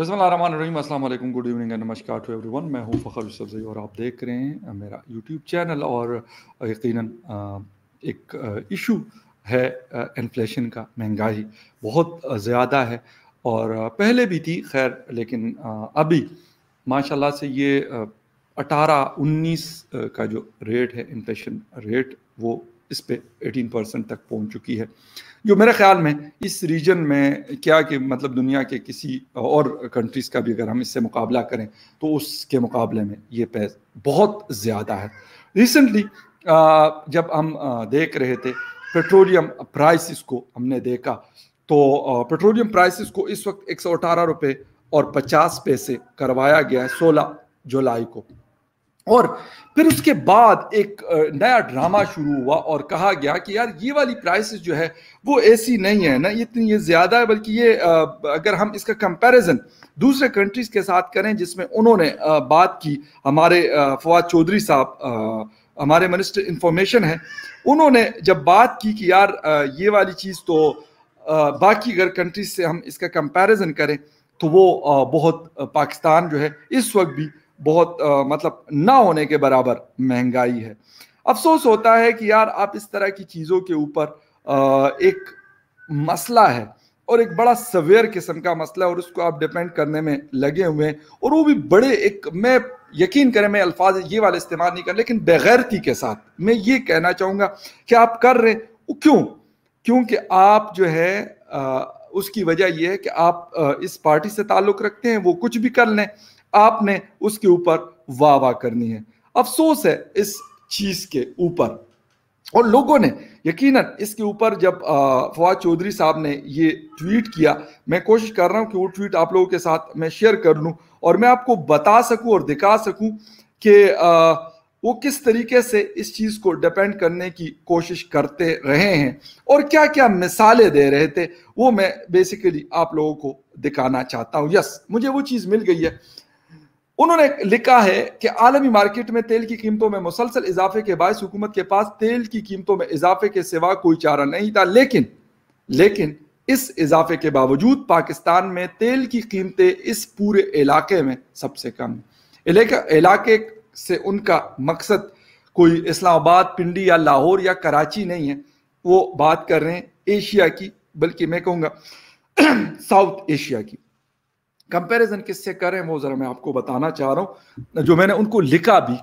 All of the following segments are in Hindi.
बसमान रहीम गुड इवनिंग एंड नमस्कार टू एवरीवन मैं हूं फ़खर सब्जी और आप देख रहे हैं मेरा यूट्यूब चैनल और यकीनन एक इशू है इन्फ्लेशन का महंगाई बहुत ज़्यादा है और पहले भी थी खैर लेकिन अभी माशाल्लाह से ये अठारह उन्नीस का जो रेट है इन्फ्लेशन रेट वो इस पर एटीन परसेंट तक पहुंच चुकी है जो मेरे ख्याल में इस रीजन में क्या कि मतलब दुनिया के किसी और कंट्रीज़ का भी अगर हम इससे मुकाबला करें तो उसके मुकाबले में ये पैस बहुत ज़्यादा है रिसेंटली जब हम देख रहे थे पेट्रोलियम प्राइसिस को हमने देखा तो पेट्रोलियम प्राइसिस को इस वक्त एक सौ अठारह रुपये और पचास पैसे करवाया गया है सोलह जुलाई को और फिर उसके बाद एक नया ड्रामा शुरू हुआ और कहा गया कि यार ये वाली प्राइसेस जो है वो ऐसी नहीं है ना इतनी ये ज़्यादा है बल्कि ये अगर हम इसका कंपैरिजन दूसरे कंट्रीज के साथ करें जिसमें उन्होंने बात की हमारे फवाद चौधरी साहब हमारे मिनिस्टर इंफॉर्मेशन है उन्होंने जब बात की कि यार ये वाली चीज़ तो बाकी अगर कंट्रीज से हम इसका कंपेरिजन करें तो वो बहुत पाकिस्तान जो है इस वक्त भी बहुत आ, मतलब ना होने के बराबर महंगाई है अफसोस होता है कि यार आप इस तरह की चीज़ों के ऊपर एक मसला है और एक बड़ा सवेर किस्म का मसला है और उसको आप डिपेंड करने में लगे हुए हैं और वो भी बड़े एक मैं यकीन करें मैं अल्फाज ये वाले इस्तेमाल नहीं कर लेकिन बेगैरती के साथ मैं ये कहना चाहूंगा कि आप कर रहे क्यों क्योंकि आप जो है आ, उसकी वजह यह है कि आप इस पार्टी से ताल्लुक़ रखते हैं वो कुछ भी कर लें आपने उसके ऊपर वाह वाह करनी है अफसोस है इस चीज के ऊपर और लोगों ने यकीनन इसके ऊपर जब फवाद चौधरी साहब ने ये ट्वीट किया मैं कोशिश कर रहा हूं कि वो ट्वीट आप लोगों के साथ मैं शेयर कर लूं और मैं आपको बता सकूं और दिखा सकूं कि वो किस तरीके से इस चीज़ को डिपेंड करने की कोशिश करते रहे हैं और क्या क्या मिसालें दे रहे थे वो मैं बेसिकली आप लोगों को दिखाना चाहता हूँ यस मुझे वो चीज़ मिल गई है उन्होंने लिखा है कि आलमी मार्केट में तेल की कीमतों में मुसलसल इजाफे के बायस हुकूमत के पास तेल की कीमतों में इजाफे के सिवा कोई चारा नहीं था लेकिन लेकिन इस इजाफे के बावजूद पाकिस्तान में तेल की कीमतें इस पूरे इलाके में सबसे कम इलाके से उनका मकसद कोई इस्लामाबाद पिंडी या लाहौर या कराची नहीं है वो बात कर रहे हैं एशिया की बल्कि मैं कहूँगा साउथ एशिया की कंपैरिजन किससे करें वो ज़रा मैं आपको बताना चाह रहा हूँ जो मैंने उनको लिखा भी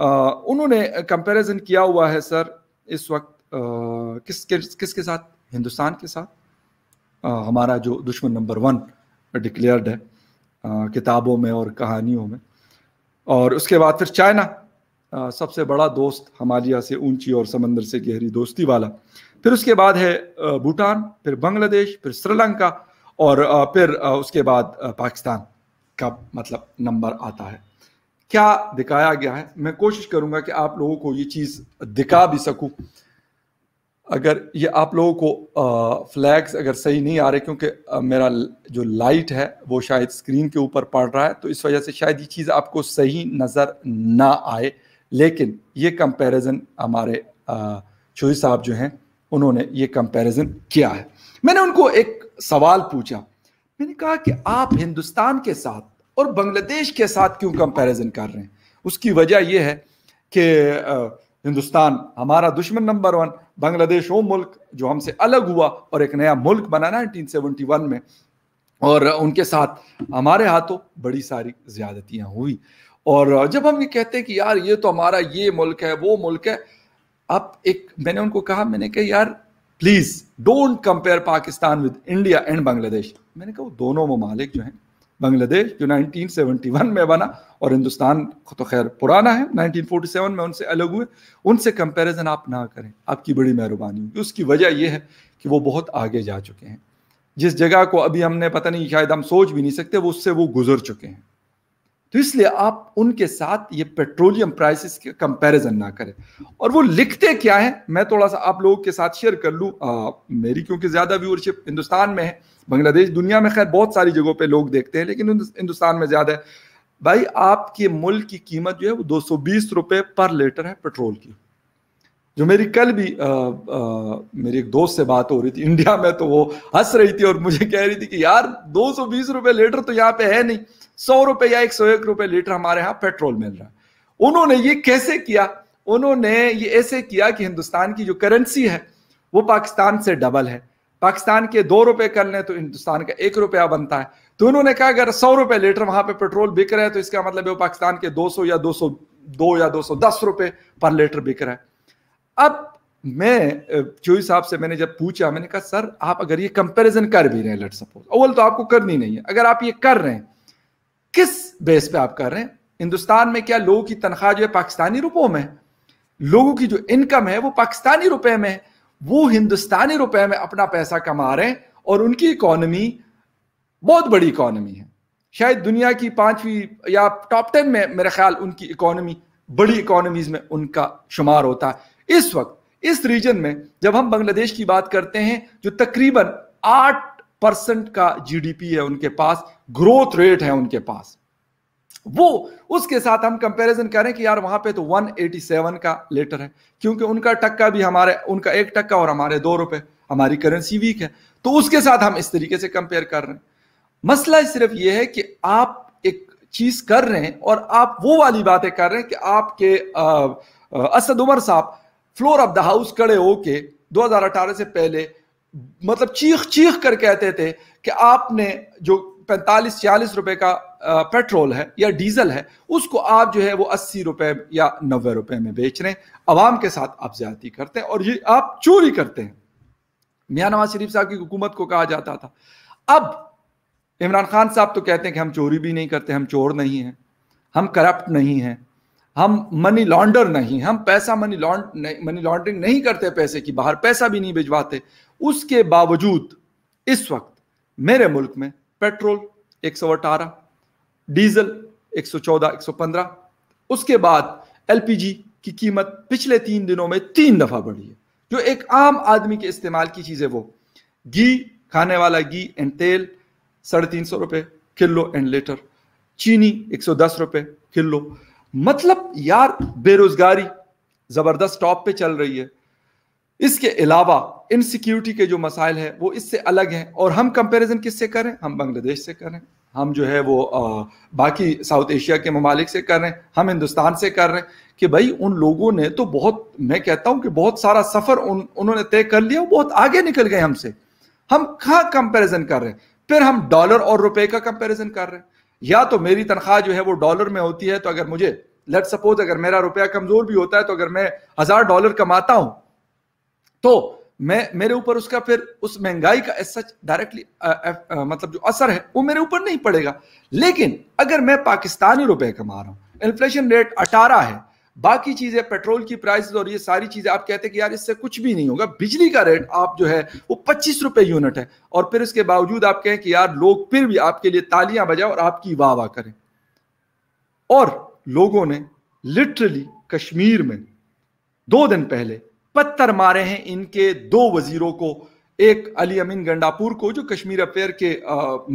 आ, उन्होंने कंपैरिजन किया हुआ है सर इस वक्त आ, किस किस किसके साथ हिंदुस्तान के साथ आ, हमारा जो दुश्मन नंबर वन डिक्लेयर्ड है आ, किताबों में और कहानियों में और उसके बाद फिर चाइना सबसे बड़ा दोस्त हमालिया से ऊंची और समंदर से गहरी दोस्ती वाला फिर उसके बाद है भूटान फिर बांग्लादेश फिर श्रीलंका और फिर उसके बाद पाकिस्तान का मतलब नंबर आता है क्या दिखाया गया है मैं कोशिश करूंगा कि आप लोगों को ये चीज़ दिखा भी सकूं अगर ये आप लोगों को फ्लैग्स अगर सही नहीं आ रहे क्योंकि मेरा जो लाइट है वो शायद स्क्रीन के ऊपर पड़ रहा है तो इस वजह से शायद ये चीज़ आपको सही नज़र ना आए लेकिन ये कंपैरिजन हमारे चोई साहब जो हैं उन्होंने ये कंपैरिजन किया है मैंने उनको एक सवाल पूछा मैंने कहा कि आप हिंदुस्तान के साथ और बांग्लादेश के साथ क्यों कंपैरिजन कर रहे हैं उसकी वजह यह है कि हिंदुस्तान हमारा दुश्मन नंबर वन बांग्लादेश वो मुल्क जो हमसे अलग हुआ और एक नया मुल्क बना नाइनटीन में और उनके साथ हमारे हाथों बड़ी सारी ज्यादतियाँ हुई और जब हम ये कहते हैं कि यार ये तो हमारा ये मुल्क है वो मुल्क है अब एक मैंने उनको कहा मैंने कहा यार please don't compare Pakistan with India and Bangladesh मैंने कहा दोनों ममालिक जो हैं बांग्लादेश जो 1971 में बना और हिंदुस्तान तो खैर पुराना है 1947 में उनसे अलग हुए उनसे कंपैरिजन आप ना करें आपकी बड़ी मेहरबानी होगी उसकी वजह यह है कि वो बहुत आगे जा चुके हैं जिस जगह को अभी हमने पता नहीं शायद हम सोच भी नहीं सकते वो उससे वो गुजर चुके हैं तो इसलिए आप उनके साथ ये पेट्रोलियम प्राइसेस के कंपैरिजन ना करें और वो लिखते क्या है मैं थोड़ा सा आप लोगों के साथ शेयर कर लूँ मेरी क्योंकि ज़्यादा व्यूअरशिप हिंदुस्तान में है बांग्लादेश दुनिया में खैर बहुत सारी जगहों पे लोग देखते हैं लेकिन हिंदुस्तान में ज़्यादा है भाई आपके मुल्क की कीमत जो है वो दो सौ पर लीटर है पेट्रोल की जो मेरी कल भी आ, आ, मेरी एक दोस्त से बात हो रही थी इंडिया में तो वो हंस रही थी और मुझे कह रही थी कि यार दो सौ बीस रुपये लीटर तो यहाँ पे है नहीं सौ रुपए या एक सौ एक रुपए लीटर हमारे यहाँ पेट्रोल मिल रहा है उन्होंने ये कैसे किया उन्होंने ये ऐसे किया कि हिंदुस्तान की जो करेंसी है वो पाकिस्तान से डबल है पाकिस्तान के दो रुपए कर लें तो हिंदुस्तान का एक रुपया बनता है तो उन्होंने कहा अगर सौ रुपए लीटर वहां पे पेट्रोल बिक रहा है तो इसका मतलब है वो पाकिस्तान के 200 या 202 या 210 रुपए पर लीटर बिक रहा है अब मैं चोई साहब से मैंने जब पूछा मैंने कहा सर आप अगर ये कंपैरिजन कर भी रहे हैं लेट सपोज अवल तो आपको करनी नहीं है अगर आप ये कर रहे हैं किस बेस पे आप कर रहे हैं हिंदुस्तान में क्या लोगों की तनख्वाह जो है पाकिस्तानी रुपयों में लोगों की जो इनकम है वो पाकिस्तानी रुपए में वो हिंदुस्तानी रुपए में अपना पैसा कमा रहे हैं और उनकी इकोनॉमी बहुत बड़ी इकोनॉमी है शायद दुनिया की पांचवी या टॉप टेन में मेरे ख्याल उनकी इकोनॉमी बड़ी इकोनॉमीज में उनका शुमार होता है इस वक्त इस रीजन में जब हम बांग्लादेश की बात करते हैं जो तकरीबन आठ परसेंट का जीडीपी है उनके पास ग्रोथ रेट है उनके पास वो उसके साथ हम कंपैरिजन करें कि यार वहां पे तो 187 का लेटर है क्योंकि उनका टक्का भी हमारे उनका एक टक्का और हमारे दो रुपए हमारी करेंसी वीक है तो उसके साथ हम इस तरीके से कंपेयर कर रहे हैं मसला सिर्फ ये है कि आप एक चीज कर रहे हैं और आप वो वाली बातें कर रहे हैं कि आपके असद उमर साहब फ्लोर ऑफ द हाउस खड़े होके 2018 से पहले मतलब चीख चीख कर कहते थे कि आपने जो पैंतालीस चालीस रुपए का पेट्रोल है या डीजल है उसको आप जो है वो अस्सी रुपए या नब्बे रुपए में बेच रहे हैं आवाम के साथ आप ज्यादा करते हैं और ये आप चोरी करते हैं मियाँ नवाज शरीफ साहब की हुकूमत को कहा जाता था अब इमरान खान साहब तो कहते हैं कि हम चोरी भी नहीं करते हम चोर नहीं हैं हम करप्ट नहीं हैं हम मनी लॉन्डर नहीं हम पैसा मनी लॉन्ड मनी लॉन्ड्रिंग नहीं करते पैसे की बाहर पैसा भी नहीं भिजवाते उसके बावजूद इस वक्त मेरे मुल्क में पेट्रोल एक सौ अठारह डीजल एक सौ चौदह एक सौ पंद्रह उसके बाद एलपीजी की कीमत पिछले तीन दिनों में तीन दफा बढ़ी है जो एक आम आदमी के इस्तेमाल की चीज़ है वो घी खाने वाला घी एंड तेल साढ़े तीन सौ रुपए किलो एंड लीटर चीनी एक सौ दस रुपये किलो मतलब यार बेरोजगारी ज़बरदस्त टॉप पे चल रही है इसके अलावा इनसिक्योरिटी के जो मसाइल है वो इससे अलग हैं और हम कंपैरिजन किससे करें हम बांग्लादेश से करें हम जो है वो आ, बाकी साउथ एशिया के ममालिक से कर रहे हैं हम हिंदुस्तान से कर रहे हैं कि भाई उन लोगों ने तो बहुत मैं कहता हूं कि बहुत सारा सफ़र उन उन्होंने तय कर लिया बहुत आगे निकल गए हमसे हम कहाँ कंपैरिजन कर रहे हैं फिर हम डॉलर और रुपए का कंपैरिजन कर रहे हैं या तो मेरी तनख्वाह जो है वो डॉलर में होती है तो अगर मुझे लेट सपोज अगर मेरा रुपया कमज़ोर भी होता है तो अगर मैं हज़ार डॉलर कमाता हूँ तो मैं मेरे ऊपर उसका फिर उस महंगाई का सच डायरेक्टली मतलब जो असर है वो मेरे ऊपर नहीं पड़ेगा लेकिन अगर मैं पाकिस्तानी रुपए कमा रहा हूं इन्फ्लेशन रेट अठारह है बाकी चीज़ें पेट्रोल की प्राइस और ये सारी चीज़ें आप कहते हैं कि यार इससे कुछ भी नहीं होगा बिजली का रेट आप जो है वो पच्चीस रुपये यूनिट है और फिर इसके बावजूद आप कहें कि यार लोग फिर भी आपके लिए तालियां बजाए और आपकी वाह वाह करें और लोगों ने लिटरली कश्मीर में दो दिन पहले पत्थर मारे हैं इनके दो वजीरों को एक अली अमीन गंडापुर को जो कश्मीर अफेयर के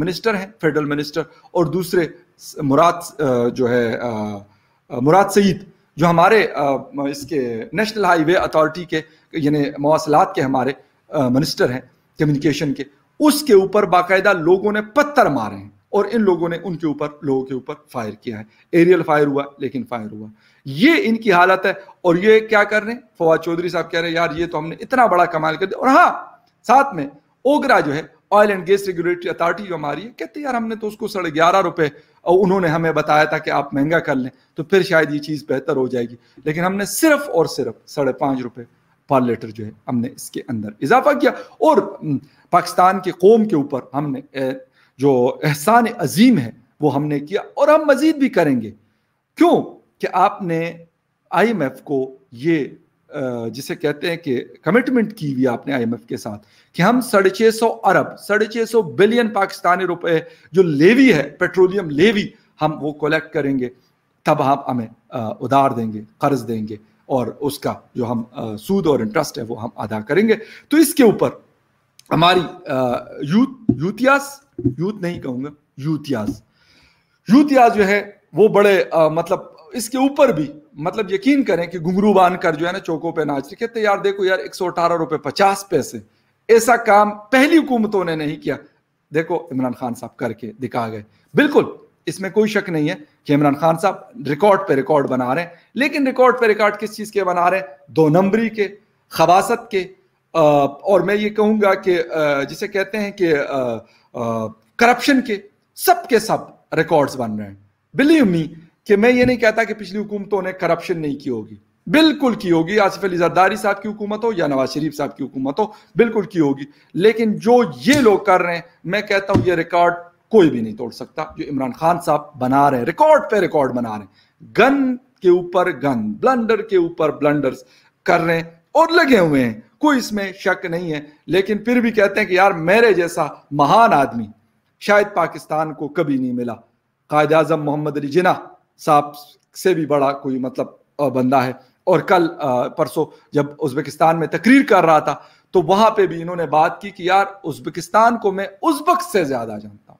मिनिस्टर हैं फेडरल मिनिस्टर और दूसरे मुराद जो है मुराद सईद जो हमारे इसके नेशनल हाईवे अथॉरिटी के यानी मवासलात के हमारे मिनिस्टर हैं कम्युनिकेशन के उसके ऊपर बाकायदा लोगों ने पत्थर मारे हैं और इन लोगों ने उनके ऊपर लोगों के ऊपर फायर किया है एरियल फायर हुआ लेकिन फायर हुआ ये इनकी हालत है और ये क्या कर रहे हैं फवाद चौधरी साहब कह रहे हैं यार ये तो हमने इतना बड़ा कमाल कर दिया और हाँ साथ में ओगरा जो है oil and gas regulatory authority जो हमारी है कहते यार हमने तो उसको साढ़े ग्यारह रुपए और उन्होंने हमें बताया था कि आप महंगा कर लें तो फिर शायद ये चीज़ बेहतर हो जाएगी लेकिन हमने सिर्फ और सिर्फ साढ़े पांच रुपए पर लीटर जो है हमने इसके अंदर इजाफा किया और पाकिस्तान के कौम के ऊपर हमने जो एहसान अजीम है वो हमने किया और हम मजीद भी करेंगे क्यों कि आपने आईएमएफ को ये जिसे कहते हैं कि कमिटमेंट की हुई आपने आईएमएफ के साथ कि हम साढ़े छः सौ अरब साढ़े छः सौ बिलियन पाकिस्तानी रुपए जो लेवी है पेट्रोलियम लेवी हम वो कलेक्ट करेंगे तब हम हमें उधार देंगे कर्ज देंगे और उसका जो हम सूद और इंटरेस्ट है वो हम अदा करेंगे तो इसके ऊपर हमारी यूथ यूतियास यूथ नहीं कहूंगा यूतियास यूतियास जो है वो बड़े आ, मतलब इसके ऊपर भी मतलब यकीन करें कि घुंगरू बांध कर जो है ना चौकों पे नाच रही कहते यार देखो यार एक सौ अठारह रुपए पचास पैसे ऐसा काम पहली हुकूमतों ने नहीं किया देखो इमरान खान साहब करके दिखा गए बिल्कुल इसमें कोई शक नहीं है कि इमरान खान साहब रिकॉर्ड पे रिकॉर्ड बना रहे हैं लेकिन रिकॉर्ड पे रिकॉर्ड किस चीज़ के बना रहे हैं दो नंबरी के खबासत के और मैं ये कहूंगा कि जिसे कहते हैं कि करप्शन के सब के सब रिकॉर्ड्स बन रहे हैं बिलीव मी कि मैं ये नहीं कहता कि पिछली हुकूमतों ने करप्शन नहीं की होगी बिल्कुल की होगी आसिफ अली जरदारी साहब की हुकूमत हो या नवाज शरीफ साहब की हुकूमत हो बिल्कुल की होगी लेकिन जो ये लोग कर रहे हैं मैं कहता हूं ये रिकॉर्ड कोई भी नहीं तोड़ सकता जो इमरान खान साहब बना रहे हैं रिकॉर्ड पे रिकॉर्ड बना रहे हैं गन के ऊपर गन ब्लंडर के ऊपर ब्लंडर्स कर रहे हैं और लगे हुए हैं कोई इसमें शक नहीं है लेकिन फिर भी कहते हैं कि यार मेरे जैसा महान आदमी शायद पाकिस्तान को कभी नहीं मिला कायद आजम मोहम्मद अली जिना साहब से भी बड़ा कोई मतलब बंदा है और कल परसों जब उज्बेकिस्तान में तकरीर कर रहा था तो वहां पे भी इन्होंने बात की कि यार उज्बेकिस्तान को मैं उस वक्त से ज्यादा जानता हूं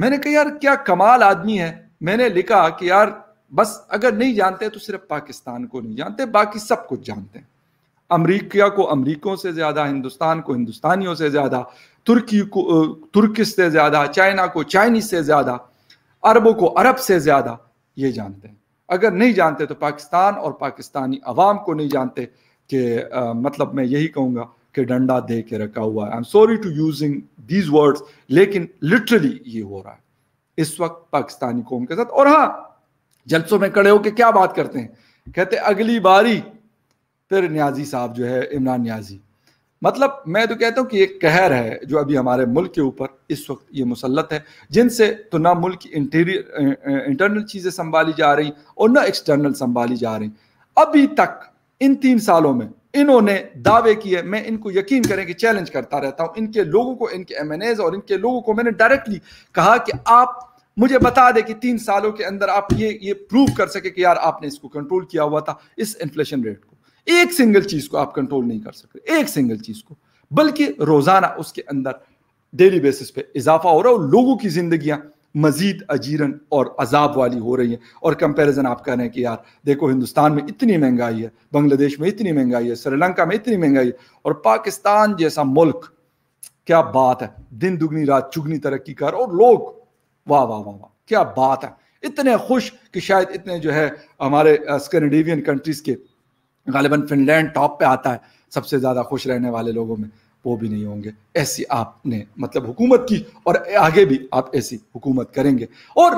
मैंने कहा यार क्या कमाल आदमी है मैंने लिखा कि यार बस अगर नहीं जानते तो सिर्फ पाकिस्तान को नहीं जानते बाकी सब कुछ जानते हैं अमरीका को अमरीकों से ज़्यादा हिंदुस्तान को हिंदुस्तानियों से ज़्यादा तुर्की को तुर्किस से ज़्यादा चाइना को चाइनीज से ज़्यादा अरबों को अरब से ज़्यादा ये जानते हैं अगर नहीं जानते तो पाकिस्तान और पाकिस्तानी अवाम को नहीं जानते कि मतलब मैं यही कहूँगा कि डंडा दे के रखा हुआ है I am sorry to using these words लेकिन लिटरली ये हो रहा है इस वक्त पाकिस्तानी कौम के साथ और हाँ जलसों में कड़े होकर क्या बात करते हैं कहते अगली बारी फिर न्याजी साहब जो है इमरान न्याजी मतलब मैं तो कहता हूँ कि एक कहर है जो अभी हमारे मुल्क के ऊपर इस वक्त ये मुसलत है जिनसे तो ना मुल्क की इंटीरियर इंटरनल चीज़ें संभाली जा रही और ना एक्सटर्नल संभाली जा रही अभी तक इन तीन सालों में इन्होंने दावे किए मैं इनको यकीन करें कि चैलेंज करता रहता हूं इनके लोगों को इनके एम और इनके लोगों को मैंने डायरेक्टली कहा कि आप मुझे बता दे कि तीन सालों के अंदर आप ये ये प्रूव कर सके कि यार आपने इसको कंट्रोल किया हुआ था इस इन्फ्लेशन रेट को एक सिंगल चीज को आप कंट्रोल नहीं कर सकते एक सिंगल चीज को बल्कि रोजाना उसके अंदर डेली बेसिस पे इजाफा हो रहा है और लोगों की जिंदगियां मजीद अजीरन और अजाब वाली हो रही है और कंपैरिजन आप कह रहे हैं कि यार देखो हिंदुस्तान में इतनी महंगाई है बांग्लादेश में इतनी महंगाई है श्रीलंका में इतनी महंगाई है और पाकिस्तान जैसा मुल्क क्या बात है दिन दुगनी रात चुगनी तरक्की कर और लोग वाह वाह वाह वाह क्या बात है इतने खुश कि शायद इतने जो है हमारे स्कैंडिनेवियन कंट्रीज़ के गालिबा फिनलैंड टॉप पे आता है सबसे ज़्यादा खुश रहने वाले लोगों में वो भी नहीं होंगे ऐसी आपने मतलब हुकूमत की और आगे भी आप ऐसी हुकूमत करेंगे और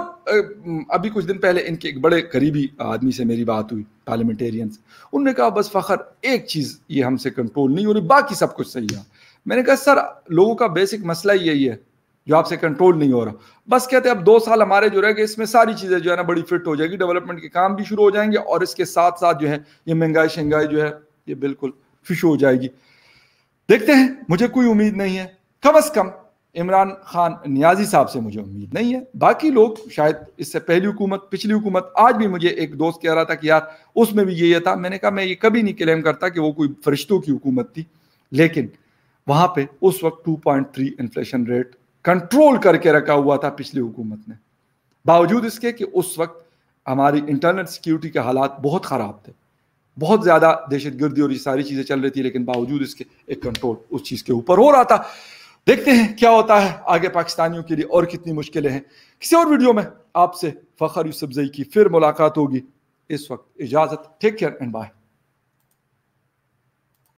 अभी कुछ दिन पहले इनके एक बड़े करीबी आदमी से मेरी बात हुई पार्लियामेंटेरियन से उनने कहा बस फ़खर एक चीज़ ये हमसे कंट्रोल नहीं हो रही बाकी सब कुछ सही है मैंने कहा सर लोगों का बेसिक मसला यही है जो आपसे कंट्रोल नहीं हो रहा बस कहते हैं अब दो साल हमारे जो रहेगा इसमें सारी चीज़ें जो है ना बड़ी फिट हो जाएगी डेवलपमेंट के काम भी शुरू हो जाएंगे और इसके साथ साथ जो है ये महंगाई शहंगाई जो है ये बिल्कुल फिश हो जाएगी देखते हैं मुझे कोई उम्मीद नहीं है कम अज कम इमरान खान न्याजी साहब से मुझे उम्मीद नहीं है बाकी लोग शायद इससे पहली हुकूमत पिछली हुकूमत आज भी मुझे एक दोस्त कह रहा था कि यार उसमें भी ये था मैंने कहा मैं ये कभी नहीं क्लेम करता कि वो कोई फरिश्तों की हुकूमत थी लेकिन वहां पे उस वक्त 2.3 इन्फ्लेशन रेट कंट्रोल करके रखा हुआ था पिछली हुकूमत ने बावजूद इसके कि उस वक्त हमारी इंटरनल सिक्योरिटी के हालात बहुत ख़राब थे बहुत ज़्यादा दहशत गर्दी और ये सारी चीज़ें चल रही थी लेकिन बावजूद इसके एक कंट्रोल उस चीज़ के ऊपर हो रहा था देखते हैं क्या होता है आगे पाकिस्तानियों के लिए और कितनी मुश्किलें हैं किसी और वीडियो में आपसे फ़खर यूसुफजई की फिर मुलाकात होगी इस वक्त इजाज़त टेक केयर एंड बाय